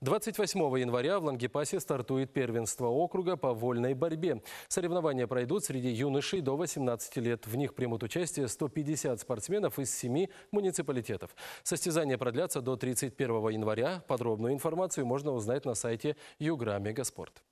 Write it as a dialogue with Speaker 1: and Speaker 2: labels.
Speaker 1: 28 января в Лангепасе стартует первенство округа по вольной борьбе. Соревнования пройдут среди юношей до 18 лет. В них примут участие 150 спортсменов из 7 муниципалитетов. Состязания продлятся до 31 января. Подробную информацию можно узнать на сайте Югра Мегаспорт.